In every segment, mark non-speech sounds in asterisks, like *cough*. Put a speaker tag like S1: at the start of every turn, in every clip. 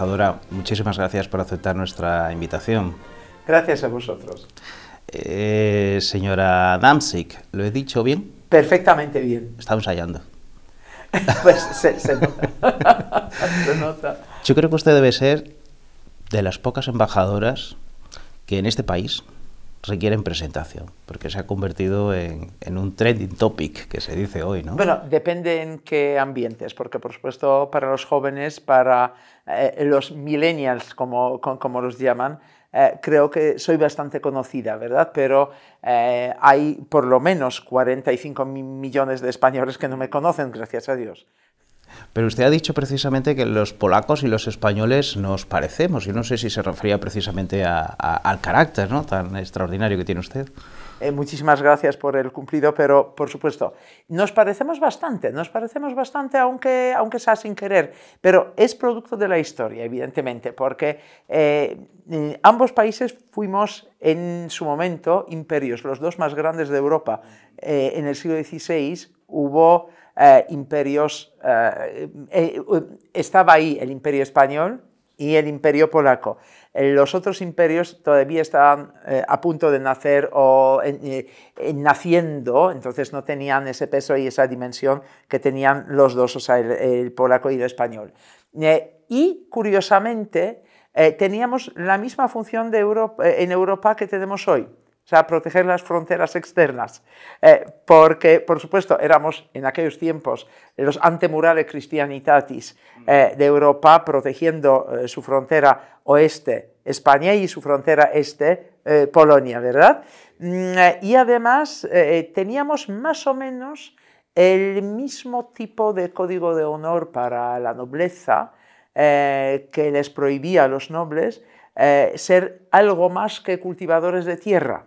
S1: embajadora, muchísimas gracias por aceptar nuestra invitación.
S2: Gracias a vosotros.
S1: Eh, señora Damsik, ¿lo he dicho bien? Perfectamente bien. Estamos hallando.
S2: *laughs* Pues *laughs* se nota.
S1: Yo creo que usted debe ser de las pocas embajadoras que en este país requieren presentación, porque se ha convertido en, un trending topic que se dice hoy, ¿no? Bueno,
S2: depende en qué ambientes, porque por supuesto para los jóvenes, para eh, los millennials, como, como los llaman, eh, creo que soy bastante conocida, ¿verdad? Pero eh, hay por lo menos 45 millones de españoles que no me conocen, gracias a Dios.
S1: Pero usted ha dicho precisamente que los polacos y los españoles nos parecemos. Yo no sé si se refería precisamente al carácter tan extraordinario que tiene usted.
S2: Eh, muchísimas gracias por el cumplido, pero por supuesto, nos parecemos bastante, nos parecemos bastante, aunque, aunque sea sin querer, pero es producto de la historia, evidentemente, porque eh, ambos países fuimos en su momento imperios, los dos más grandes de Europa. Eh, en el siglo XVI hubo eh, imperios, eh, eh, estaba ahí el imperio español y el imperio polaco. Los otros imperios todavía estaban a punto de nacer o naciendo, entonces no tenían ese peso y esa dimensión que tenían los dos, o sea, el, polaco y el español. y curiosamente, teníamos la misma función de en Europa que tenemos hoy sea, proteger las fronteras externas, eh, porque, por supuesto, éramos en aquellos tiempos los antemurales cristianitatis eh, de Europa, protegiendo eh, su frontera oeste, España, y su frontera este, Polonia, ¿verdad? Mm, y además teníamos más o menos el mismo tipo de código de honor para la nobleza que les prohibía a los nobles ser algo más que cultivadores de tierra.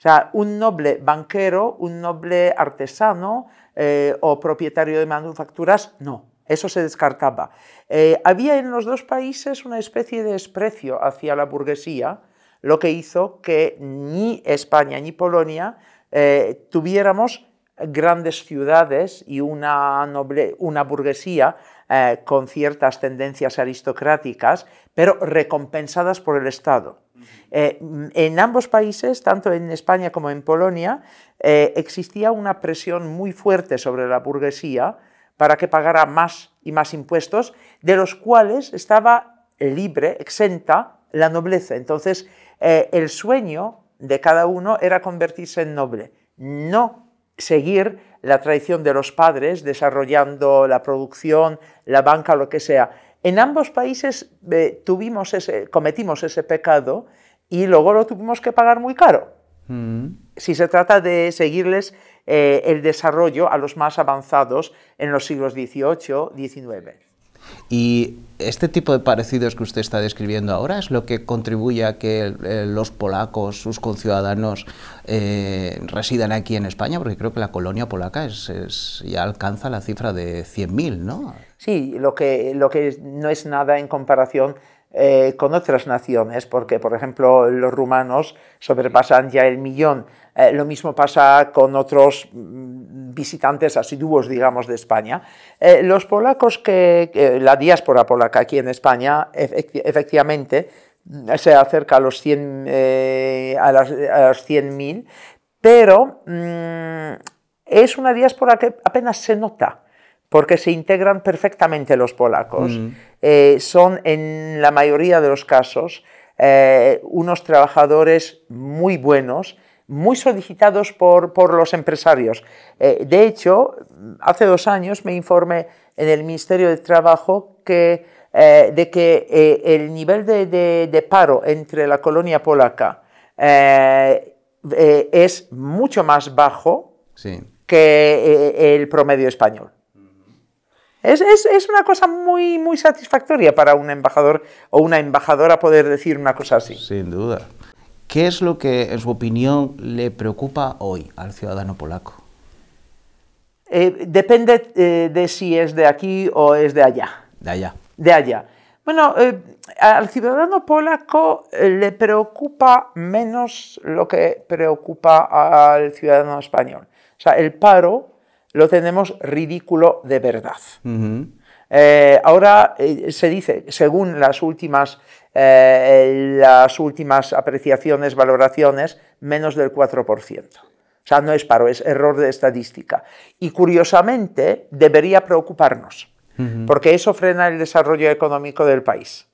S2: O sea, un noble banquero, un noble artesano eh, o propietario de manufacturas, no. Eso se descartaba. Eh, había en los dos países una especie de desprecio hacia la burguesía, lo que hizo que ni España ni Polonia eh, tuviéramos grandes ciudades y una, noble, una burguesía eh, con ciertas tendencias aristocráticas, pero recompensadas por el Estado. Eh, en ambos países, tanto en España como en Polonia, eh, existía una presión muy fuerte sobre la burguesía para que pagara más y más impuestos, de los cuales estaba libre, exenta, la nobleza. Entonces, el sueño de cada uno era convertirse en noble, no seguir la tradición de los padres, desarrollando la producción, la banca, lo que sea. En ambos países eh, tuvimos cometimos ese pecado y luego lo tuvimos que pagar muy caro. Mm. Si se trata de seguirles eh, el desarrollo a los más avanzados en los siglos XVIII, XIX.
S1: Y este tipo de parecidos que usted está describiendo ahora es lo que contribuye a que eh, los polacos, sus conciudadanos, eh, residan aquí en España, porque creo que la colonia polaca ya alcanza la cifra de 100.000, ¿no?
S2: Sí, lo que no es nada en comparación eh, con otras naciones, porque por ejemplo los rumanos sobrepasan ya el millón. Eh, lo mismo pasa con otros mm, visitantes asiduos, digamos, de España. Eh, los polacos que, la diáspora polaca aquí en España, efectivamente, mm, se acerca a los 100.000, a, pero mm, es una diáspora que apenas se nota porque se integran perfectamente los polacos. Mm. Eh, son en la mayoría de los casos eh, unos trabajadores muy buenos, muy solicitados por, los empresarios. Eh, de hecho, hace dos años me informé en el Ministerio de Trabajo que, de que el nivel de, paro entre la colonia polaca es mucho más bajo que el promedio español. Es, una cosa muy, muy satisfactoria para un embajador o una embajadora poder decir una cosa así. Sin duda.
S1: ¿Qué es lo que, en su opinión, le preocupa hoy al ciudadano polaco?
S2: Eh, depende eh, de si es de aquí o es de allá. De allá. De allá. Bueno, eh, al ciudadano polaco le preocupa menos lo que preocupa al ciudadano español. O sea, el paro lo tenemos ridículo de verdad. Eh, ahora eh, se dice, según las últimas, eh, las últimas apreciaciones, valoraciones, menos del 4%. O sea, no es paro, es error de estadística. Y curiosamente, debería preocuparnos, porque eso frena el desarrollo económico del país.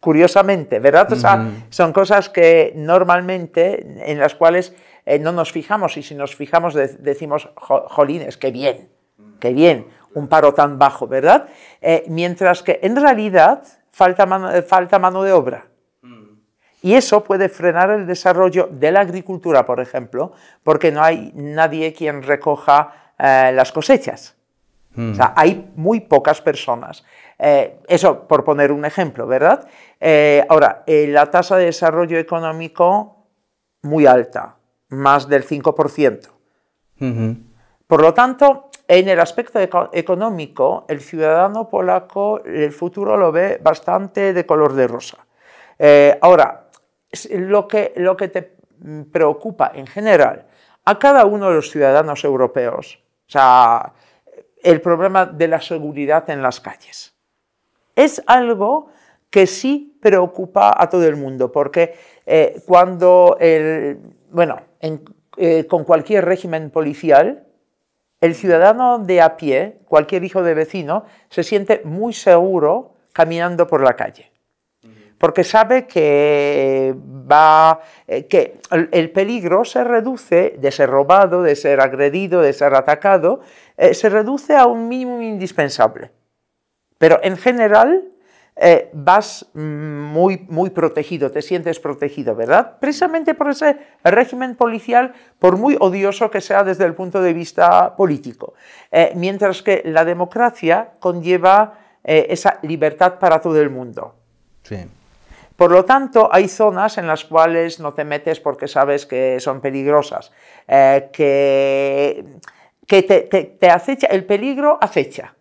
S2: Curiosamente, ¿verdad? O sea, son cosas que normalmente, en las cuales eh, no nos fijamos y si nos fijamos decimos, jolines, qué bien, qué bien, un paro tan bajo, ¿verdad? Eh, mientras que en realidad falta, eh, falta mano de obra. Mm. Y eso puede frenar el desarrollo de la agricultura, por ejemplo, porque no hay nadie quien recoja las cosechas. Mm. O sea, hay muy pocas personas. eso por poner un ejemplo, ¿verdad? ahora, la tasa de desarrollo económico muy alta más del 5%. Por lo tanto, en el aspecto económico, el ciudadano polaco el futuro lo ve bastante de color de rosa. Eh, ahora, lo que, lo que te preocupa en general a cada uno de los ciudadanos europeos, o sea, el problema de la seguridad en las calles, es algo que sí preocupa a todo el mundo, porque eh, cuando el bueno, eh, con cualquier régimen policial, el ciudadano de a pie, cualquier hijo de vecino, se siente muy seguro caminando por la calle. Porque sabe que, va, eh, que el peligro se reduce de ser robado, de ser agredido, de ser atacado, eh, se reduce a un mínimo indispensable. Pero en general, eh, vas muy, muy protegido, te sientes protegido, ¿verdad? Precisamente por ese régimen policial, por muy odioso que sea desde el punto de vista político. Eh, mientras que la democracia conlleva eh, esa libertad para todo el mundo. Por lo tanto, hay zonas en las cuales no te metes porque sabes que son peligrosas, que, que te acecha, el peligro acecha.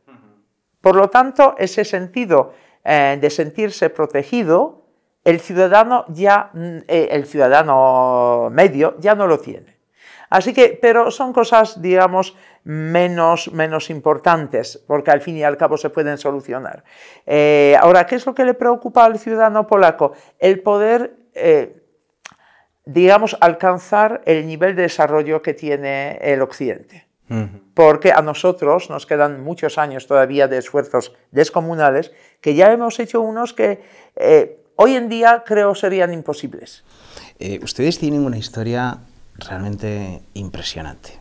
S2: Por lo tanto, ese sentido eh, de sentirse protegido, el ciudadano mm, eh, el ciudadano medio ya no lo tiene. que, pero son cosas, digamos, menos, importantes, porque al fin y al cabo se pueden solucionar. Eh, ahora, ¿qué es lo que le preocupa al ciudadano polaco? El poder, digamos, alcanzar el nivel de desarrollo que tiene el Occidente. Porque a nosotros nos quedan muchos años todavía de esfuerzos descomunales que ya hemos hecho unos
S1: que eh, hoy en día creo serían imposibles. Eh, ustedes tienen una historia realmente impresionante.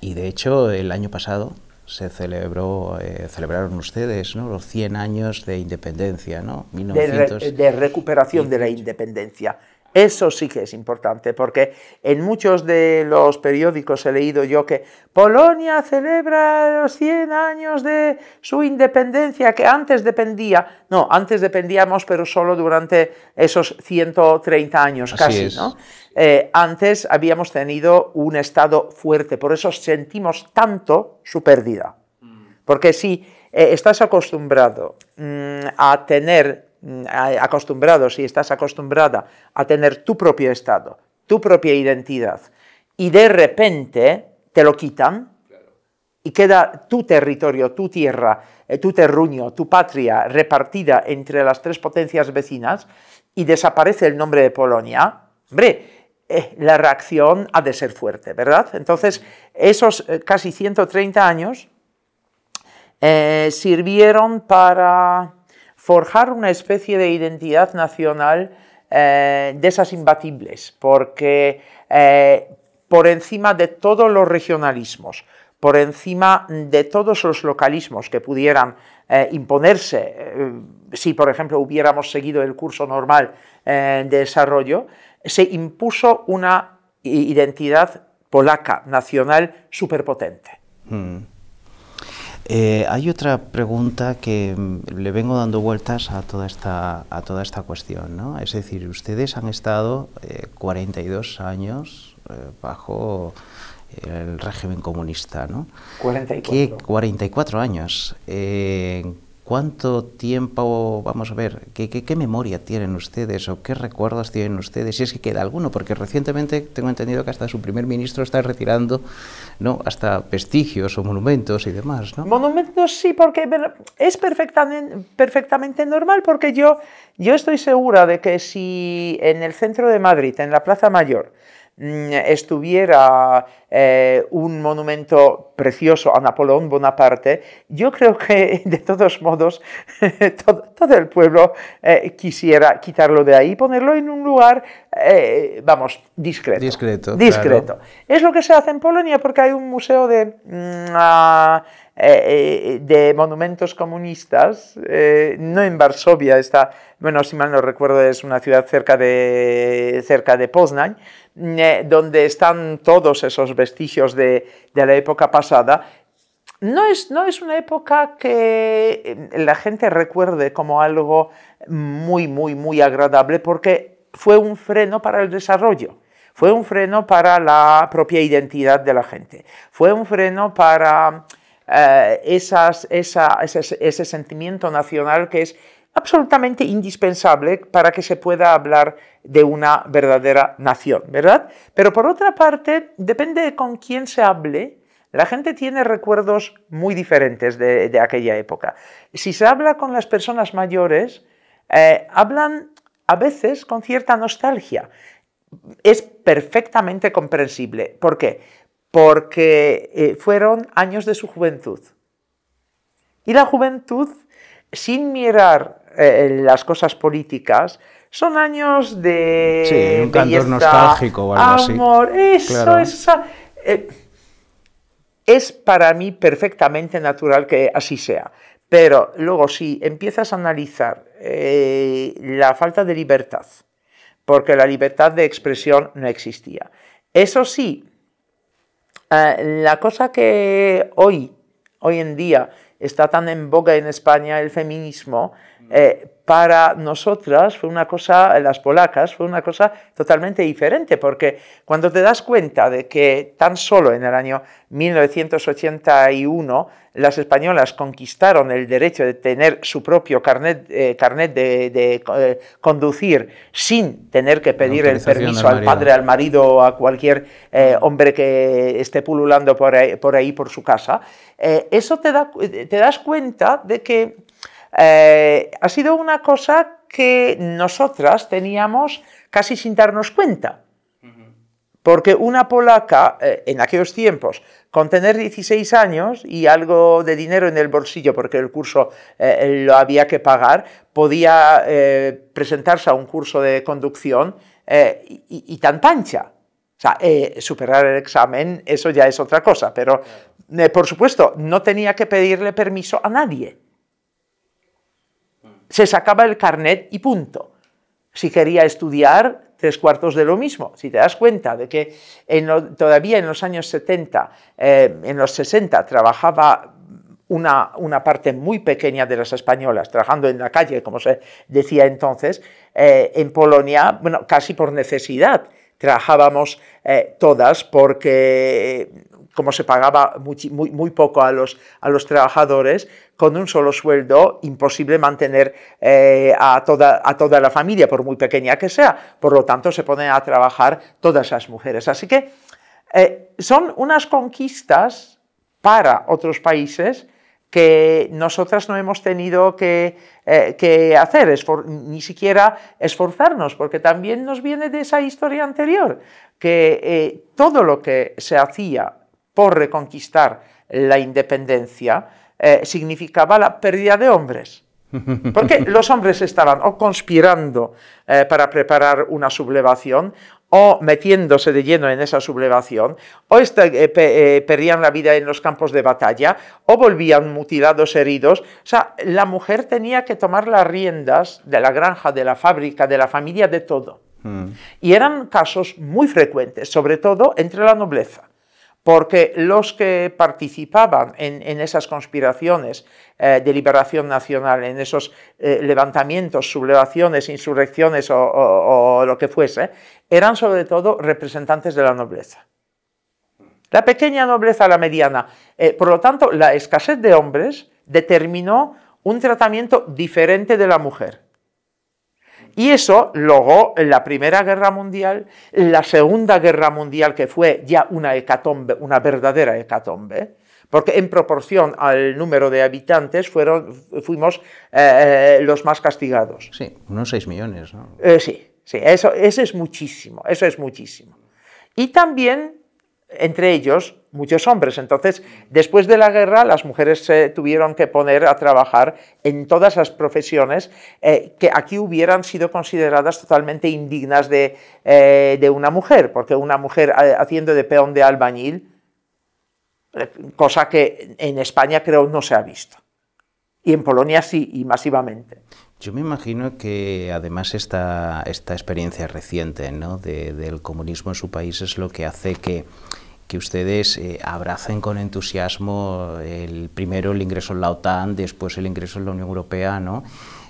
S1: Y de hecho el año pasado se celebró, eh, celebraron ustedes los 100 años de independencia, ¿no? de,
S2: recuperación de la independencia. Eso sí que es importante, porque en muchos de los periódicos he leído yo que Polonia celebra los 100 años de su independencia, que antes dependía, no, antes dependíamos, pero solo durante esos 130 años casi, ¿no? Eh, antes habíamos tenido un Estado fuerte, por eso sentimos tanto su pérdida. Mm. Porque si eh, estás acostumbrado mm, a tener Mm, acostumbrado, si estás acostumbrada a tener tu propio estado, tu propia identidad, y de repente te lo quitan, y queda tu territorio, tu tierra, eh, tu terruño, tu patria repartida entre las tres potencias vecinas y desaparece el nombre de Polonia, hombre, eh, la reacción ha de ser fuerte, ¿verdad? Entonces, esos eh, casi 130 años sirvieron para forjar una especie de identidad nacional eh, de esas imbatibles, porque eh, por encima de todos los regionalismos, por encima de todos los localismos que pudieran eh, imponerse, si por ejemplo hubiéramos seguido el curso normal de desarrollo, se impuso una identidad polaca nacional superpotente.
S1: Hmm. Eh, hay otra pregunta que mm, le vengo dando vueltas a toda esta, a toda esta cuestión, ¿no? Es decir, ustedes han estado 42 eh, años eh, bajo el régimen comunista, ¿no? 44. 44 años. ¿Cuánto tiempo, vamos a ver, ¿qué, memoria tienen ustedes o qué recuerdos tienen ustedes? Si es que queda alguno, porque recientemente tengo entendido que hasta su primer ministro está retirando ¿no? hasta vestigios o monumentos y demás.
S2: Monumentos sí, porque es perfectamente, perfectamente normal, porque yo, yo estoy segura de que si en el centro de Madrid, en la Plaza Mayor, Mm, estuviera eh, un monumento precioso a Napoleón Bonaparte, yo creo que *laughs* de todos modos *laughs* todo, el pueblo eh, quisiera quitarlo de ahí y ponerlo en un lugar, eh, vamos, discreto.
S1: Discreto. Discreto.
S2: Es lo que se hace en Polonia porque hay un museo de... Mm, ah, eh, eh, de monumentos comunistas, eh, no en Varsovia, está, bueno, si mal no recuerdo, es una ciudad cerca de, cerca de Poznań, donde están todos esos vestigios de, la época pasada, no es, no es, una época que la gente recuerde como algo muy, muy, muy agradable porque fue un freno para el desarrollo, fue un freno para la propia identidad de la gente, fue un freno para eh, ese, sentimiento nacional que es absolutamente indispensable para que se pueda hablar de una verdadera nación, ¿verdad? Pero por otra parte, depende con quién se hable, la gente tiene recuerdos muy diferentes de, aquella época. Si se habla con las personas mayores, eh, hablan a veces con cierta nostalgia. Es perfectamente comprensible. ¿Por qué? porque eh, fueron años de su juventud. Y la juventud, sin mirar eh, las cosas políticas, son años de sí, un cantor nostálgico o algo así. Amor, eso, eh, es para mí perfectamente natural que así sea. Pero luego, si empiezas a analizar la falta de libertad, porque la libertad de expresión no existía. Eso sí, Ah, la cosa que hoy, hoy en día, está tan en boga en España, el feminismo, eh, para nosotras fue una cosa, las polacas, fue una cosa totalmente diferente, porque cuando te das cuenta de que tan solo en el año 1981 las españolas conquistaron el derecho de tener su propio carnet, eh, carnet de, eh, conducir sin tener que pedir el permiso al, padre, al marido o a cualquier hombre que esté pululando por ahí por, ahí, por su casa, eso te, da, te das cuenta de que eh, ha sido una cosa que nosotras teníamos casi sin darnos cuenta. Porque una polaca, eh, en aquellos tiempos, con tener 16 años y algo de dinero en el bolsillo, porque el curso eh, lo había que pagar, podía presentarse a un curso de conducción y, tan tancha O sea, superar el examen, eso ya es otra cosa, pero por supuesto, no tenía que pedirle permiso a nadie se sacaba el carnet y punto. Si quería estudiar, tres cuartos de lo mismo. Si te das cuenta de que en todavía en los años 70, eh, en los 60, trabajaba una, parte muy pequeña de las españolas, trabajando en la calle, como se decía entonces, eh, en Polonia, bueno, casi por necesidad. Trabajábamos eh, todas porque como se pagaba muy, poco a los, a los trabajadores, con un solo sueldo imposible mantener eh, a, toda, la familia, por muy pequeña que sea. Por lo tanto, se ponen a trabajar todas las mujeres. Así que eh, son unas conquistas para otros países que nosotras no hemos tenido que, eh, hacer, ni siquiera esforzarnos, porque también nos viene de esa historia anterior, que todo lo que se hacía por reconquistar la independencia eh, significaba la pérdida de hombres. *laughs* Porque los hombres estaban o conspirando eh, para preparar una sublevación, o metiéndose de lleno en esa sublevación, o este, eh, perdían la vida en los campos de batalla, o volvían mutilados, heridos. O sea, la mujer tenía que tomar las riendas de la granja, de la fábrica, de la familia, de todo. Mm. Y eran casos muy frecuentes, sobre todo entre la nobleza porque los que participaban en, esas conspiraciones eh, de liberación nacional, en esos eh, levantamientos, sublevaciones, insurrecciones o, lo que fuese, eran sobre todo representantes de la nobleza. La pequeña nobleza, la mediana. Eh, por lo tanto, la escasez de hombres determinó un tratamiento diferente de la mujer. Y eso logró en la Primera Guerra Mundial, la Segunda Guerra Mundial, que fue ya una hecatombe, una verdadera hecatombe, porque en proporción al número de habitantes fuimos eh, eh, los más castigados. Sí,
S1: unos 6 millones, ¿no? Eh,
S2: sí, sí, eso, eso es muchísimo, eso es muchísimo. Y también entre ellos muchos hombres. Entonces, después de la guerra, las mujeres se tuvieron que poner a trabajar en todas las profesiones eh, que aquí hubieran sido consideradas totalmente indignas de, eh, una mujer, porque una mujer eh, haciendo de peón de albañil, cosa que en España creo no se ha visto. Y en Polonia sí, y masivamente.
S1: Yo me imagino que además esta, esta experiencia reciente del comunismo en su país es lo que hace que que ustedes eh, abracen con entusiasmo el primero el ingreso en la OTAN, después el ingreso en la Unión Europea, ¿no?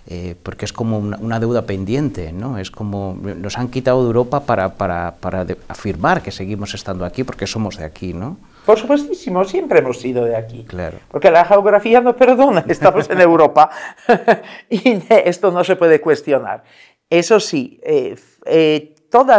S1: Eh, porque es como una, deuda pendiente, ¿no? Es como nos han quitado de Europa para, para, para afirmar que seguimos estando aquí porque somos de aquí, ¿no?
S2: Por supuestísimo, siempre hemos sido de aquí.
S1: Claro. Porque
S2: la geografía no perdona, *laughs* estamos en Europa *laughs* y esto no se puede cuestionar. Eso sí, eh,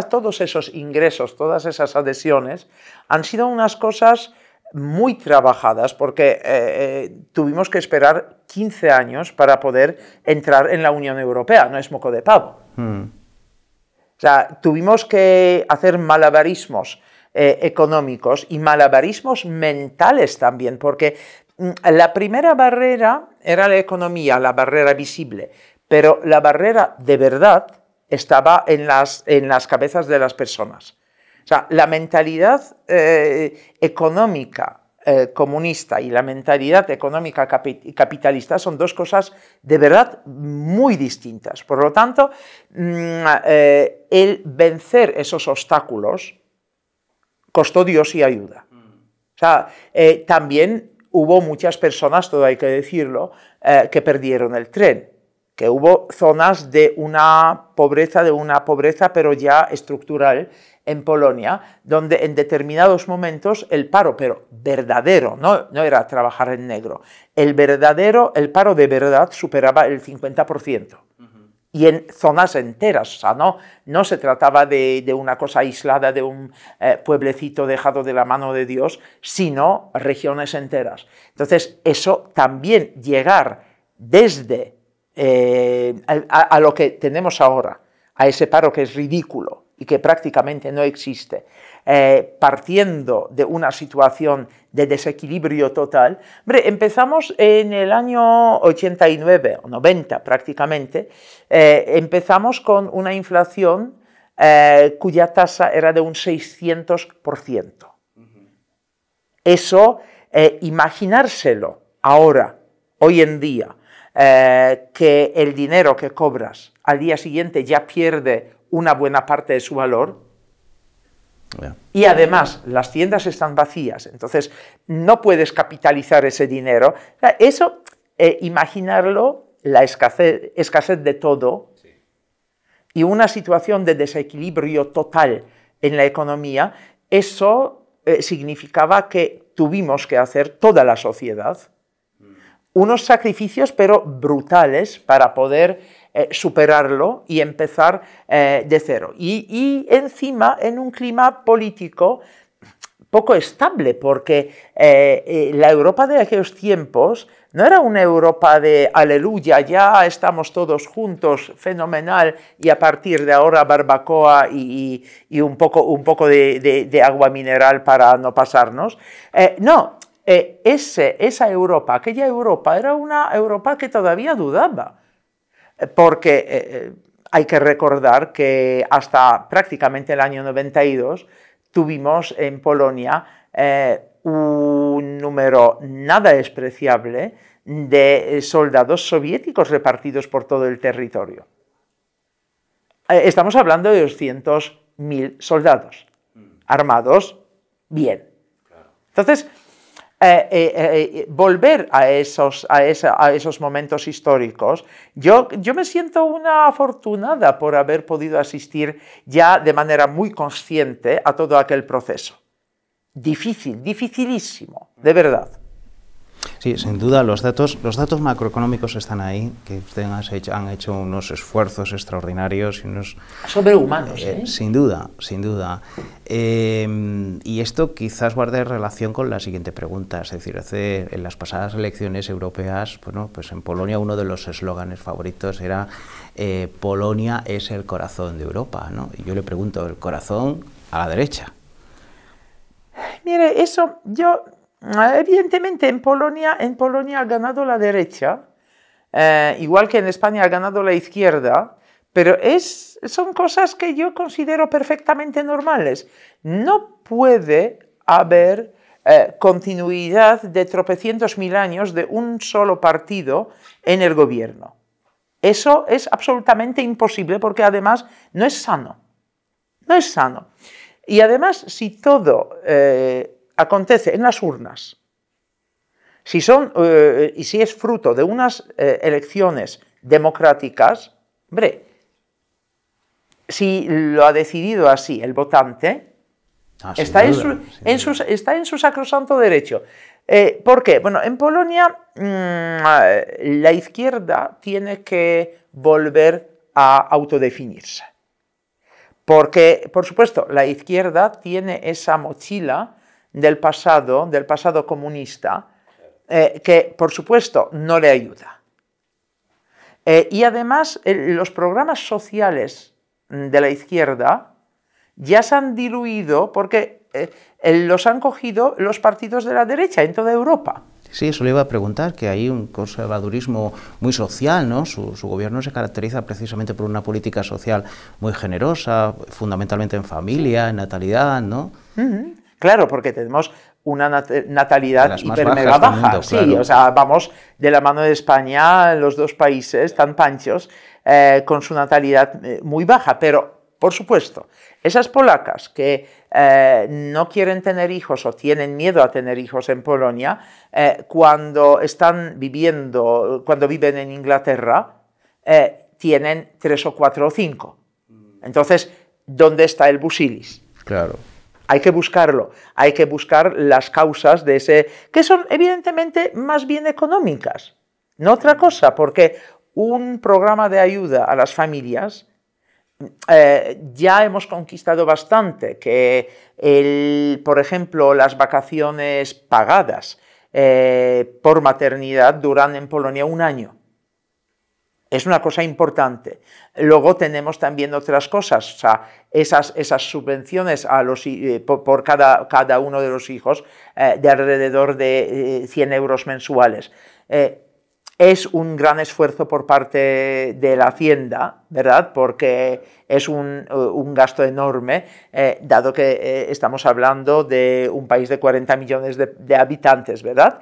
S2: todos esos ingresos, todas esas adhesiones han sido unas cosas muy trabajadas porque eh, eh, tuvimos que esperar 15 años para poder entrar en la Unión Europea, no es moco de pavo.
S1: Hmm. O
S2: sea, tuvimos que hacer malabarismos eh, económicos y malabarismos mentales también, porque mm, la primera barrera era la economía, la barrera visible, pero la barrera de verdad estaba en las, en las cabezas de las personas. O sea, la mentalidad eh, económica eh, comunista y la mentalidad económica capitalista son dos cosas de verdad muy distintas. Por lo tanto, mm, eh, el vencer esos obstáculos costó Dios y ayuda. O sea, también hubo muchas personas, todo hay que decirlo, que perdieron el tren que hubo zonas de una pobreza, de una pobreza pero ya estructural en Polonia, donde en determinados momentos el paro, pero verdadero, no, no era trabajar en negro, el verdadero, el paro de verdad superaba el 50%. Y en zonas enteras, o sea, no, no se trataba de, una cosa aislada, de un eh, pueblecito dejado de la mano de Dios, sino regiones enteras. Entonces, eso también llegar desde eh, a, lo que tenemos ahora, a ese paro que es ridículo y que prácticamente no existe, eh, partiendo de una situación de desequilibrio total. empezamos en el año 89 o 90 prácticamente, eh, empezamos con una inflación cuya tasa era de un 600%. Eso, imaginárselo ahora, hoy en día, eh, que el dinero que cobras al día siguiente ya pierde una buena parte de su valor.
S1: Y además,
S2: las tiendas están vacías, entonces no puedes capitalizar ese dinero. Eso, eh, imaginarlo, la escasez, de todo y una situación de desequilibrio total en la economía, eso eh, significaba que tuvimos que hacer toda la sociedad unos sacrificios pero brutales para poder eh, superarlo y empezar eh, de cero. Y, encima en un clima político poco estable, porque eh, la Europa de aquellos tiempos no era una Europa de aleluya, ya estamos todos juntos, fenomenal, y a partir de ahora barbacoa y, un poco, un poco de, agua mineral para no pasarnos. no, eh, esa Europa, aquella Europa, era una Europa que todavía dudaba, eh, porque eh, hay que recordar que hasta prácticamente el año 92 tuvimos en Polonia un número nada despreciable de soldados soviéticos repartidos por todo el territorio. Estamos hablando de 200.000 soldados, mm. armados bien. Entonces, eh, eh, eh, volver a esos, momentos históricos. Yo, yo me siento una afortunada por haber podido asistir ya de manera muy consciente a todo aquel proceso. Difícil, dificilísimo, de verdad.
S1: Sí, sin duda, los datos, los datos macroeconómicos están ahí, que ustedes han hecho unos esfuerzos extraordinarios. Y unos, Sobrehumanos, eh, eh, Sin duda, sin duda. Eh, y esto quizás guarde relación con la siguiente pregunta, es decir, hace, en las pasadas elecciones europeas, bueno, pues en Polonia uno de los eslóganes favoritos era eh, Polonia es el corazón de Europa, ¿no? Y yo le pregunto, ¿el corazón a la derecha?
S2: Mire, eso yo Ah, evidentemente en Polonia, en Polonia ha ganado la derecha, eh, igual que en España ha ganado la izquierda, pero es, son cosas que yo considero perfectamente normales. No puede haber eh, continuidad de tropecientos mil años de un solo partido en el gobierno. Eso es absolutamente imposible porque además no es sano. No es sano. Y además, si todo eh, acontece en las urnas, si son eh, y si es fruto de unas eh, elecciones democráticas, hombre, si lo ha decidido así el votante, ah, está, en su, sacrosanto derecho. Eh, ¿Por qué? Bueno, en Polonia mm, la izquierda tiene que volver a autodefinirse. Porque, por supuesto, la izquierda tiene esa mochila del pasado, del pasado comunista, eh, que por supuesto no le ayuda. Eh, y además los programas sociales mm, de la izquierda ya se han diluido porque
S1: eh, los han cogido los partidos de la derecha en toda Europa. Sí, eso le iba a preguntar, que hay un conservadurismo muy social, ¿no? Su, gobierno se caracteriza precisamente por una política social muy generosa, fundamentalmente en familia, en natalidad, ¿no?
S2: Claro, porque tenemos una natalidad hiper baja. sí, o sea, vamos de la mano de España, los dos países tan panchos, eh, con su natalidad eh, muy baja. Pero, por supuesto, esas polacas que eh, no quieren tener hijos o tienen miedo a tener hijos en Polonia, cuando están viviendo, cuando viven en Inglaterra, tienen tres o cuatro o cinco. Entonces, ¿dónde está el busilis? Claro hay que buscarlo, hay que buscar las causas de ese, que son evidentemente más bien económicas, no otra cosa, porque un programa de ayuda a las familias eh, ya hemos conquistado bastante, que el, por ejemplo las vacaciones pagadas eh, por maternidad duran en Polonia un año. Es una cosa importante. Luego tenemos también otras cosas, esas, esas subvenciones eh, por, cada, cada, uno de los hijos eh, de alrededor de 100 eh, euros mensuales. es un gran esfuerzo por parte de la Hacienda, ¿verdad? Porque es un, gasto enorme, dado que estamos hablando de un país de 40 millones de, de habitantes, ¿verdad?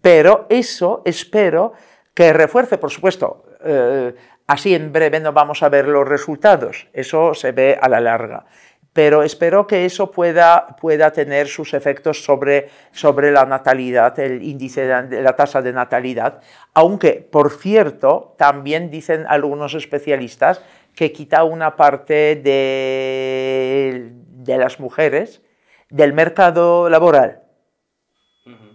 S2: Pero eso espero que refuerce, por supuesto, eh, así en breve no vamos a ver los resultados, eso se ve a la larga. Pero espero que eso pueda, pueda tener sus efectos sobre, sobre la natalidad, el índice de la tasa de natalidad, aunque, por cierto, también dicen algunos especialistas que quita una parte de, de las mujeres del mercado laboral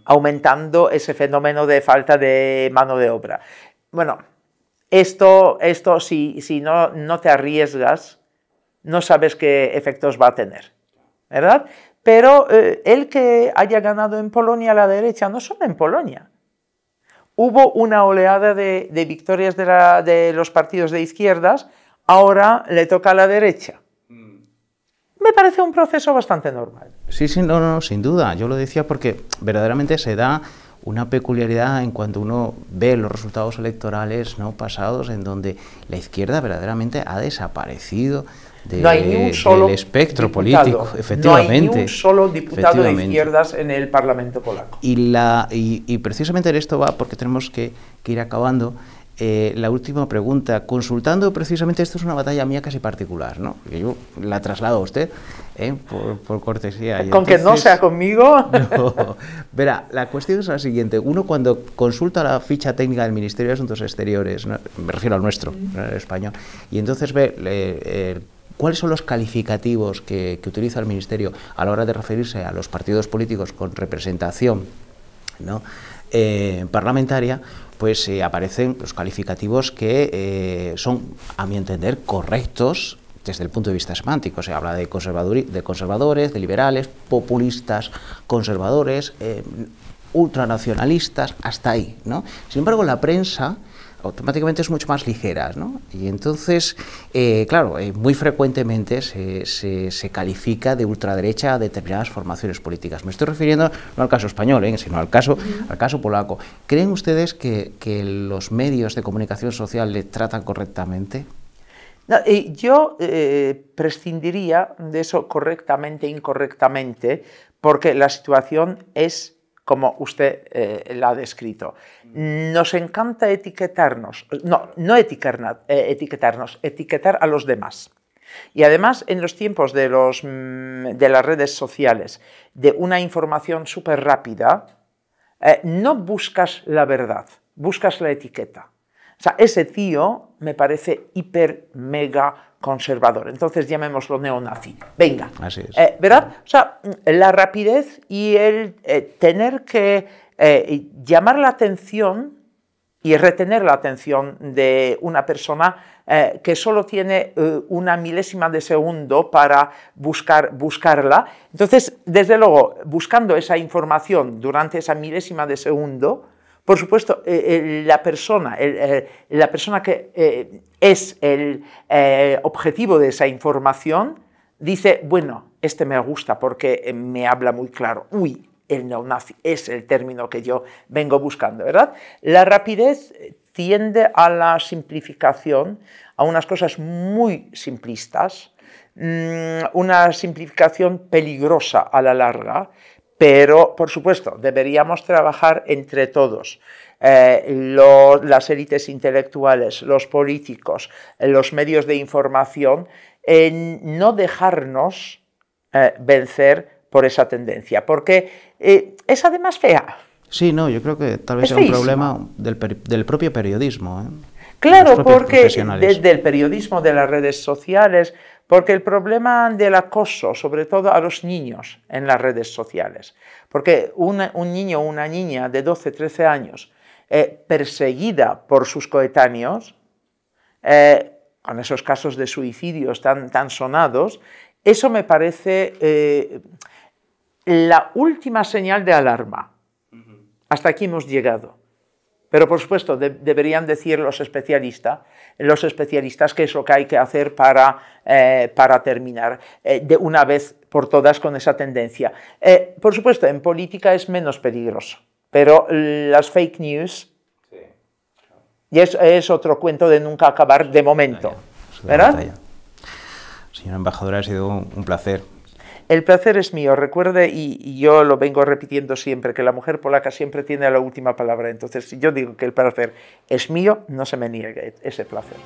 S2: aumentando ese fenómeno de falta de mano de obra. Bueno, esto, esto si, si no, no te arriesgas, no sabes qué efectos va a tener, ¿verdad? Pero eh, el que haya ganado en Polonia la derecha, no solo en Polonia, hubo una oleada de, victorias de, los partidos de izquierdas, ahora le toca a la derecha. Mm. Me parece un proceso bastante normal.
S1: Sí, sí, no, no, sin duda. Yo lo decía porque verdaderamente se da una peculiaridad en cuanto uno ve los resultados electorales ¿no? pasados en donde la izquierda verdaderamente ha desaparecido un solo del espectro político, efectivamente. No hay un solo diputado de izquierdas
S2: en el Parlamento polaco.
S1: Y, la, y, precisamente en esto va porque tenemos que, que ir acabando. Eh, la última pregunta, consultando precisamente, esto es una batalla mía casi particular, ¿no? Que yo la traslado a usted, ¿eh? por, cortesía. Con que no sea
S2: conmigo.
S1: *laughs* Verá, la cuestión es la siguiente. Uno cuando consulta la ficha técnica del Ministerio de Asuntos Exteriores, me refiero al nuestro, no español, y entonces ve... Eh, ¿Cuáles son los calificativos que utiliza el Ministerio a la hora de referirse a los partidos políticos con representación ¿no? Eh, parlamentaria, pues eh, aparecen los calificativos que eh, son, a mi entender, correctos desde el punto de vista semántico. Se habla de, de conservadores, de liberales, populistas, conservadores, ultranacionalistas, hasta ahí. Sin embargo, la prensa automáticamente es mucho más ligera. ¿no? Y entonces, eh, claro, eh, muy frecuentemente se, califica de ultraderecha a determinadas formaciones políticas. Me estoy refiriendo no al caso español, ¿eh? sino al caso, al caso polaco. ¿Creen ustedes que, los medios de comunicación social le tratan correctamente?
S2: yo prescindiría de eso correctamente, incorrectamente, porque la situación es como usted la ha descrito nos encanta etiquetarnos, no, no etiquetar, eh, etiquetarnos, etiquetar a los demás. Y además, en los tiempos de, los, mm, de las redes sociales, de una información súper rápida, eh, no buscas la verdad, buscas la etiqueta. O sea, ese tío me parece hiper, mega conservador. Entonces llamémoslo neonazi. Venga. Así es. Eh, ¿Verdad? O sea, la rapidez y el tener que eh, llamar la atención y retener la atención de una persona eh, que solo tiene eh, una milésima de segundo para buscar, buscarla. Entonces, desde luego, buscando esa información durante esa milésima de segundo, por supuesto, la, persona, la persona que es el objetivo de esa información dice, bueno, este me gusta porque me habla muy claro. Uy, el neonazi es el término que yo vengo buscando, ¿verdad? La rapidez eh, tiende a la simplificación, a unas cosas muy simplistas, mm, una simplificación peligrosa a la larga, pero, por supuesto, deberíamos trabajar entre todos. Eh, las élites intelectuales, los políticos, los medios de información, en no dejarnos eh, vencer por esa tendencia, porque eh, es además fea.
S1: Sí, no, yo creo que tal vez es sea un problema del, propio periodismo. ¿eh? Claro, porque desde
S2: el periodismo, de las redes sociales, porque el problema del acoso, sobre todo a los niños en las redes sociales, porque un niño o una niña de 12, 13 años, eh, perseguida por sus coetáneos, con esos casos de suicidio tan sonados, eso me parece eh, la última señal de alarma. Hasta aquí hemos llegado. Pero por supuesto, deberían decir los especialistas, los especialistas qué es lo que hay que hacer para, eh, terminar eh, de una vez por todas con esa tendencia. por supuesto, en política es menos peligroso, pero las fake news y es, es, otro cuento de nunca acabar de momento. ¿Verdad?
S1: Señora embajadora, ha sido un placer.
S2: El placer es mío, recuerde, y, yo lo vengo repitiendo siempre, que la mujer polaca siempre tiene la última palabra. Entonces, si yo digo que el placer es mío, no se me niegue ese placer.